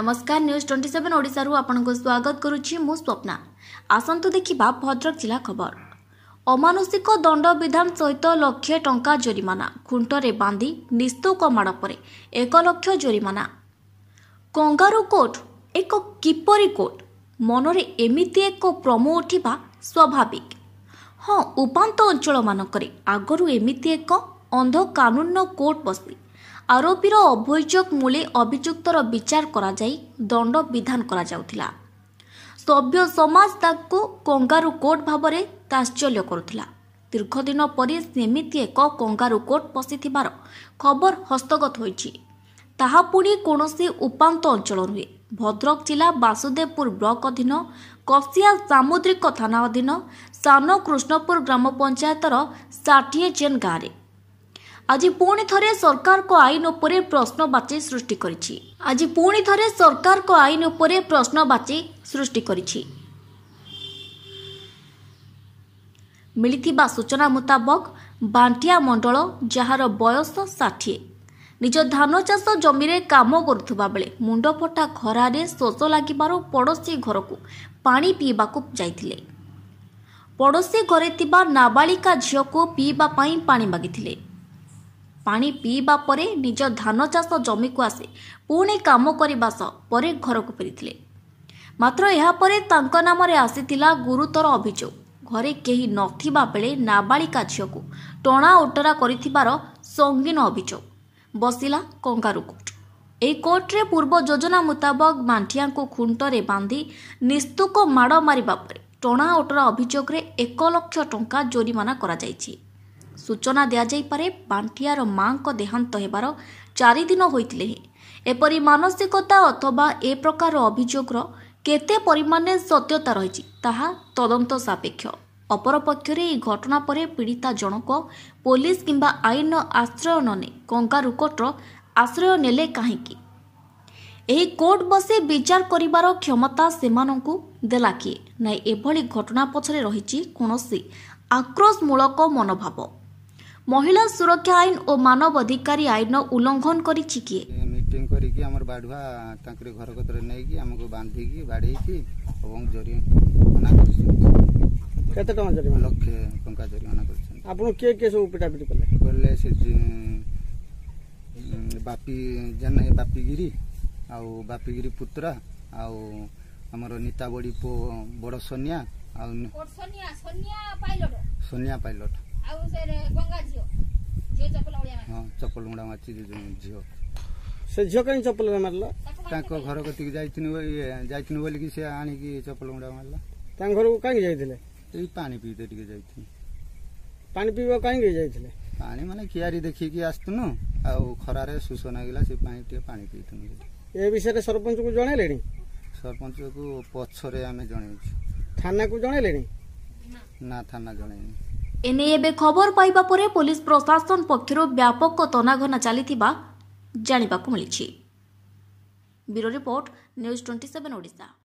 ନମସ୍କାର news twenty seven ଓଡ଼ିଶାରୁ ଆପଣଙ୍କୁ ସ୍ୱାଗତ କରୁଛି ମୁଁ ସ୍ୱପ୍ନା ଆସନ୍ତୁ ଦେଖିବା ଭଦ୍ରକ ଜିଲ୍ଲା ଖବର ଅମାନୁଷିକ ଦଣ୍ଡବିଧାନ ସହିତ ଲକ୍ଷେ ଟଙ୍କା ଜରିମାନା ଖୁଣ୍ଟରେ ବାନ୍ଧି ନିସ୍ତୁକ ମାଡ଼ ପରେ ଏକ ଲକ୍ଷ ଜରିମାନା କଙ୍ଗାରୁ କୋର୍ଟ ଏକ କିପରି କୋର୍ଟ ମନରେ ଏମିତି ଏକ ପ୍ରମ ଉଠିବା ସ୍ୱାଭାବିକ ହଁ ଉପାନ୍ତ ଅଞ୍ଚଳମାନଙ୍କରେ ଆଗରୁ ଏମିତି ଏକ ଅନ୍ଧକାନୁନ୍ୟ କୋର୍ଟ ବସି আরোপীর অভিযোগ মূলে অভিযুক্তর বিচার କରାଯାଇ ଦଣ୍ଡ ବିଧାନ କରାଯାଉଥିଲା ସଭ୍ୟ ସମାଜ ତାକୁ କଙ୍ଗାରୁ କୋର୍ଟ ଭାବରେ ତାତ୍ସଲ୍ୟ କରୁଥିଲା ଦୀର୍ଘଦିନ ପରେ ସେମିତି ଏକ କଙ୍ଗାରୁ କୋର୍ଟ ବସିଥିବାର ଖବର ହସ୍ତଗତ ହୋଇଛି ତାହା ପୁଣି କୌଣସି ଉପାନ୍ତ ଅଞ୍ଚଳ ନୁହେଁ ଭଦ୍ରକ ଜିଲ୍ଲା ବାସୁଦେବପୁର ବ୍ଲକ ଅଧୀନ କସିଆ ସାମୁଦ୍ରିକ ଥାନା ଅଧୀନ ସାନ କୃଷ୍ଣପୁର ଗ୍ରାମ ପଞ୍ଚାୟତର ଷାଠିଏ ଜେନ୍ ଗାଁରେ ଆଜି ପୁଣି ଥରେ ସରକାରଙ୍କ ଆଇନ ଉପରେ ପ୍ରଶ୍ନବାଚୀ ସୃଷ୍ଟି କରିଛି ଆଜି ପୁଣି ଥରେ ସରକାରଙ୍କ ଆଇନ ଉପରେ ପ୍ରଶ୍ନବାଚୀ ସୃଷ୍ଟି କରିଛି ମିଳିଥିବା ସୂଚନା ମୁତାବକ ବାଣ୍ଟିଆ ମଣ୍ଡଳ ଯାହାର ବୟସ ଷାଠିଏ ନିଜ ଧାନ ଚାଷ ଜମିରେ କାମ କରୁଥିବା ବେଳେ ମୁଣ୍ଡଫଟା ଖରାରେ ଶୋଷ ଲାଗିବାରୁ ପଡ଼ୋଶୀ ଘରକୁ ପାଣି ପିଇବାକୁ ଯାଇଥିଲେ ପଡ଼ୋଶୀ ଘରେ ଥିବା ନାବାଳିକା ଝିଅକୁ ପିଇବା ପାଇଁ ପାଣି ମାଗିଥିଲେ ପାଣି ପିଇବା ପରେ ନିଜ ଧାନ ଚାଷ ଜମିକୁ ଆସି ପୁଣି କାମ କରିବା ସହ ପରେ ଘରକୁ ଫେରିଥିଲେ ମାତ୍ର ଏହାପରେ ତାଙ୍କ ନାମରେ ଆସିଥିଲା ଗୁରୁତର ଅଭିଯୋଗ ଘରେ କେହି ନଥିବା ବେଳେ ନାବାଳିକା ଝିଅକୁ ଟଣା ଓଟରା କରିଥିବାର ସଙ୍ଗୀନ ଅଭିଯୋଗ ବସିଲା କଙ୍ଗାରୁ କୋର୍ଟ ଏହି କୋର୍ଟରେ ପୂର୍ବ ଯୋଜନା ମୁତାବକ ମାଣ୍ଠିଆଙ୍କୁ ଖୁଣ୍ଟରେ ବାନ୍ଧି ନିସ୍ତୁକ ମାଡ଼ ମାରିବା ପରେ ଟଣା ଓଟରା ଅଭିଯୋଗରେ ଏକ ଲକ୍ଷ ଟଙ୍କା ଜୋରିମାନା କରାଯାଇଛି ସୂଚନା ଦିଆଯାଇପାରେ ବାଣ୍ଟିଆର ମାଙ୍କ ଦେହାନ୍ତ ହେବାର ଚାରିଦିନ ହୋଇଥିଲେ ହେଁ ଏପରି ମାନସିକତା ଅଥବା ଏ ପ୍ରକାର ଅଭିଯୋଗର କେତେ ପରିମାଣରେ ସତ୍ୟତା ରହିଛି ତାହା ତଦନ୍ତ ସାପେକ୍ଷ ଅପରପକ୍ଷରେ ଏହି ଘଟଣା ପରେ ପୀଡ଼ିତା ଜଣକ ପୋଲିସ କିମ୍ବା ଆଇନର ଆଶ୍ରୟ ନ ନେଇ କଙ୍ଗାରୁ କୋର୍ଟର ଆଶ୍ରୟ ନେଲେ କାହିଁକି ଏହି କୋର୍ଟ ବସି ବିଚାର କରିବାର କ୍ଷମତା ସେମାନଙ୍କୁ ଦେଲା କିଏ ନାଇଁ ଏଭଳି ଘଟଣା ପଛରେ ରହିଛି କୌଣସି ଆକ୍ରୋଶମୂଳକ ମନୋଭାବ মহিলা সুরক্ষা আইন ও মানব অধিকারী আইন উল্লঙ্ঘন করেছি কি মিটিং করিকি আমার বাড়ুয়া তাঁকরে ঘর কতরে নেইকি আমাকে বাঁধিকি বাড়েইছি এবং জরি মানা করছি কত টাকা জরি মানা লক্ষ টাকা জরি মানা করছেন আপনি কে কে সব পিটা পিটি করলে কলে সে বাপি জান বাপিগিরি আউ বাপিগিরি পুত্রা আর আমার নিতাবড়ি পো বড় সোনিয়া আর সোনিয়া সোনিয়া পাইলট সোনিয়া পাইলট ଆଉ ସେ ଗଙ୍ଗା ଝିଅ ଝିଅ ଚପଲଗୁଡିଆ ହଁ ଚପଲଗୁଡା ମାରିଛି ଝିଅ ସେ ଝିଅ କାହିଁ ଚପଲରେ ମାରିଲା ତାଙ୍କ ଘର କତିକି ଯାଇଥିନୁ ଯାଇଥିନୁ ବୋଲିକି ସେ ଆଣିକି ଚପଲ ଗୁଣ୍ଡା ମାରିଲା ତାଙ୍କ ଘରକୁ କାହିଁକି ଯାଇଥିଲେ ଏଇ ପାଣି ପିଇତେ ଟିକେ ଯାଇଥିଲୁ ପାଣି ପିଇବାକୁ କାହିଁକି ଯାଇଥିଲେ ପାଣି ମାନେ କିଆରି ଦେଖିକି ଆସିଥିନୁ ଆଉ ଖରାରେ ଶୋଷ ଲାଗିଲା ସେ ପାଇଁ ଟିକେ ପାଣି ପିଇଥିନୁ ଏ ବିଷୟରେ ସରପଞ୍ଚକୁ ଜଣେଇଲେଣି ସରପଞ୍ଚକୁ ପଛରେ ଆମେ ଜଣେଇଛୁ ଥାନାକୁ ଜଣେଇଲେଣି ନା ଥାନା ଜଣେଇନି এনে এবে খবর পাইবা পরে পুলিশ প্রশাসন পক্ষর ব্যাপক তনাঘনা চালিথিবা জাণিবাকু মিলিছি bureau report news twenty seven Odisha